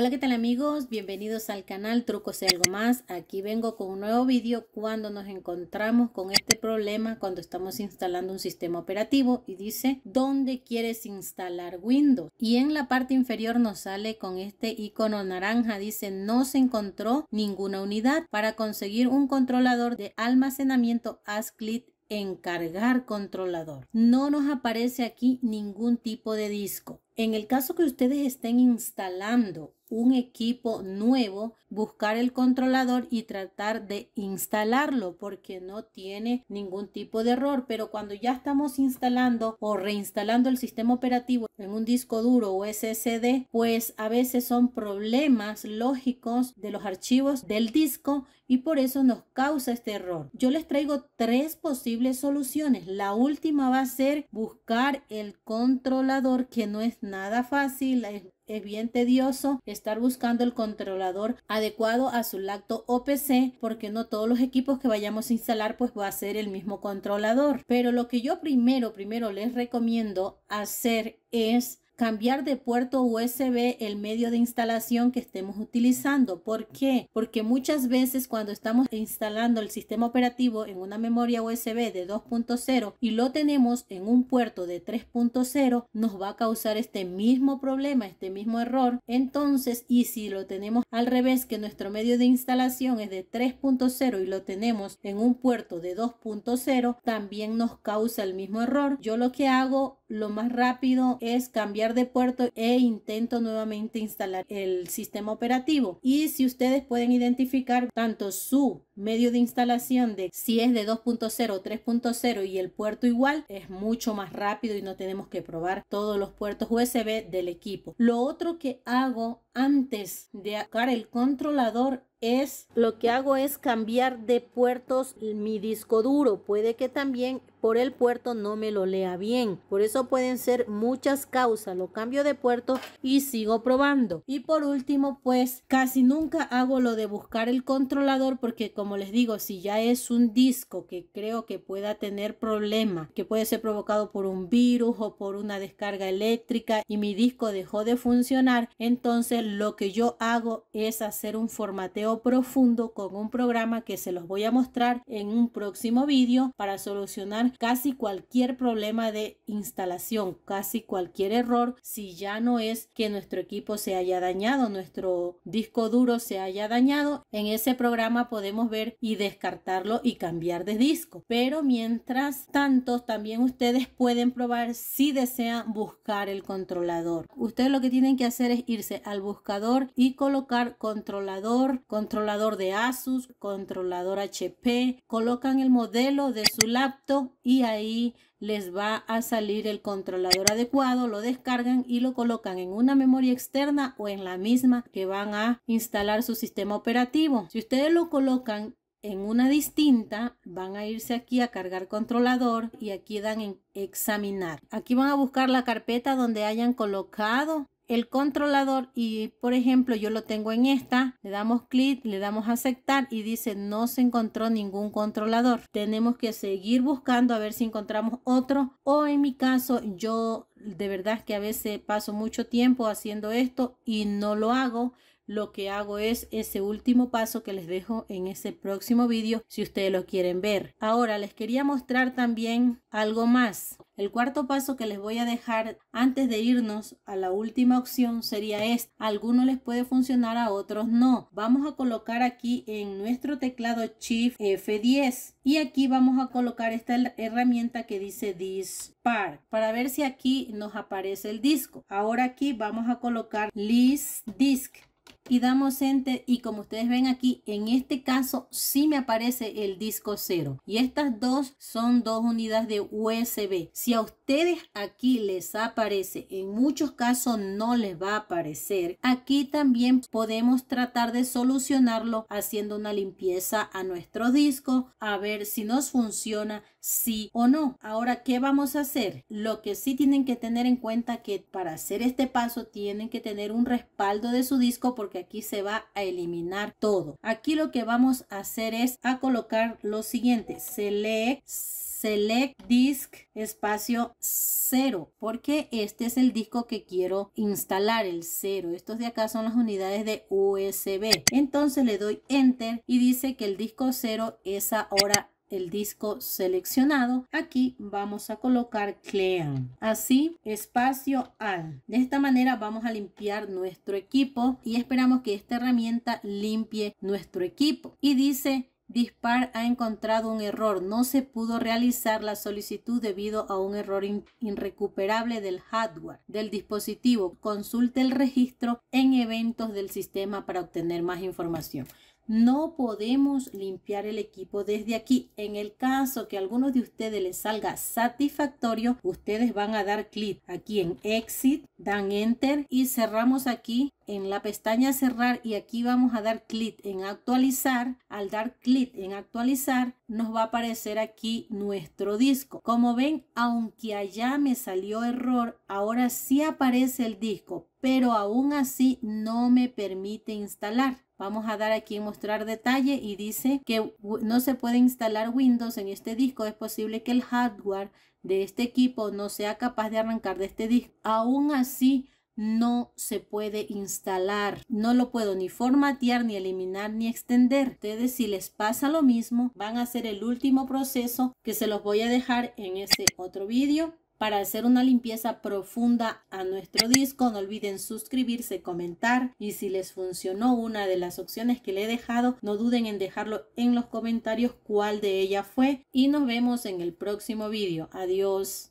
Hola, ¿qué tal amigos? Bienvenidos al canal Trucos y Algo Más. Aquí vengo con un nuevo vídeo cuando nos encontramos con este problema cuando estamos instalando un sistema operativo y dice ¿Dónde quieres instalar Windows? Y en la parte inferior nos sale con este icono naranja, dice no se encontró ninguna unidad. Para conseguir un controlador de almacenamiento, haz clic cargar controlador. No nos aparece aquí ningún tipo de disco. En el caso que ustedes estén instalando un equipo nuevo, buscar el controlador y tratar de instalarlo porque no tiene ningún tipo de error. Pero cuando ya estamos instalando o reinstalando el sistema operativo en un disco duro o SSD, pues a veces son problemas lógicos de los archivos del disco y por eso nos causa este error. Yo les traigo tres posibles soluciones. La última va a ser buscar el controlador que no es nada fácil, es bien tedioso estar buscando el controlador adecuado a su lacto OPC porque no todos los equipos que vayamos a instalar pues va a ser el mismo controlador. Pero lo que yo primero, primero les recomiendo hacer es cambiar de puerto USB el medio de instalación que estemos utilizando. ¿Por qué? Porque muchas veces cuando estamos instalando el sistema operativo en una memoria USB de 2.0 y lo tenemos en un puerto de 3.0, nos va a causar este mismo problema, este mismo error. Entonces, y si lo tenemos al revés, que nuestro medio de instalación es de 3.0 y lo tenemos en un puerto de 2.0, también nos causa el mismo error. Yo lo que hago lo más rápido es cambiar de puerto e intento nuevamente instalar el sistema operativo. Y si ustedes pueden identificar tanto su medio de instalación de si es de 2.0 o 3.0 y el puerto igual, es mucho más rápido y no tenemos que probar todos los puertos USB del equipo. Lo otro que hago antes de sacar el controlador es lo que hago es cambiar de puertos mi disco duro. Puede que también por el puerto no me lo lea bien. Por eso pueden ser muchas causas. Lo cambio de puerto y sigo probando. Y por último, pues casi nunca hago lo de buscar el controlador porque como les digo, si ya es un disco que creo que pueda tener problema, que puede ser provocado por un virus o por una descarga eléctrica y mi disco dejó de funcionar, entonces lo que yo hago es hacer un formateo profundo con un programa que se los voy a mostrar en un próximo vídeo para solucionar casi cualquier problema de instalación, casi cualquier error, si ya no es que nuestro equipo se haya dañado, nuestro disco duro se haya dañado. En ese programa podemos ver y descartarlo y cambiar de disco. Pero mientras tanto, también ustedes pueden probar si desean buscar el controlador. Ustedes lo que tienen que hacer es irse al buscador y colocar controlador, controlador de Asus, controlador HP, colocan el modelo de su laptop y ahí les va a salir el controlador adecuado, lo descargan y lo colocan en una memoria externa o en la misma que van a instalar su sistema operativo. Si ustedes lo colocan en una distinta, van a irse aquí a cargar controlador y aquí dan en examinar. Aquí van a buscar la carpeta donde hayan colocado el controlador y por ejemplo yo lo tengo en esta, le damos clic, le damos aceptar y dice no se encontró ningún controlador. Tenemos que seguir buscando a ver si encontramos otro o en mi caso yo de verdad que a veces paso mucho tiempo haciendo esto y no lo hago lo que hago es ese último paso que les dejo en ese próximo vídeo si ustedes lo quieren ver. Ahora les quería mostrar también algo más. El cuarto paso que les voy a dejar antes de irnos a la última opción sería este. algunos les puede funcionar, a otros no. Vamos a colocar aquí en nuestro teclado Shift F10 y aquí vamos a colocar esta herramienta que dice Dispar para ver si aquí nos aparece el disco. Ahora aquí vamos a colocar List Disk y damos enter y como ustedes ven aquí en este caso sí me aparece el disco 0 y estas dos son dos unidades de USB si a ustedes aquí les aparece en muchos casos no les va a aparecer aquí también podemos tratar de solucionarlo haciendo una limpieza a nuestro disco a ver si nos funciona sí o no ahora qué vamos a hacer lo que sí tienen que tener en cuenta que para hacer este paso tienen que tener un respaldo de su disco porque aquí se va a eliminar todo. Aquí lo que vamos a hacer es a colocar lo siguiente. Select select disk espacio 0 porque este es el disco que quiero instalar el 0 estos de acá son las unidades de usb entonces le doy enter y dice que el disco 0 es ahora el disco seleccionado. Aquí vamos a colocar Clean. Así, espacio al. De esta manera vamos a limpiar nuestro equipo y esperamos que esta herramienta limpie nuestro equipo. Y dice Dispar ha encontrado un error. No se pudo realizar la solicitud debido a un error irrecuperable del hardware del dispositivo. Consulte el registro en eventos del sistema para obtener más información. No podemos limpiar el equipo desde aquí. En el caso que a algunos de ustedes les salga satisfactorio, ustedes van a dar clic aquí en Exit, dan Enter y cerramos aquí en la pestaña cerrar y aquí vamos a dar clic en actualizar. Al dar clic en actualizar nos va a aparecer aquí nuestro disco. Como ven, aunque allá me salió error, ahora sí aparece el disco, pero aún así no me permite instalar. Vamos a dar aquí mostrar detalle y dice que no se puede instalar Windows en este disco. Es posible que el hardware de este equipo no sea capaz de arrancar de este disco. Aún así, no se puede instalar. No lo puedo ni formatear, ni eliminar, ni extender. Ustedes si les pasa lo mismo, van a hacer el último proceso que se los voy a dejar en este otro vídeo. Para hacer una limpieza profunda a nuestro disco, no olviden suscribirse, comentar y si les funcionó una de las opciones que le he dejado, no duden en dejarlo en los comentarios cuál de ellas fue y nos vemos en el próximo vídeo. Adiós.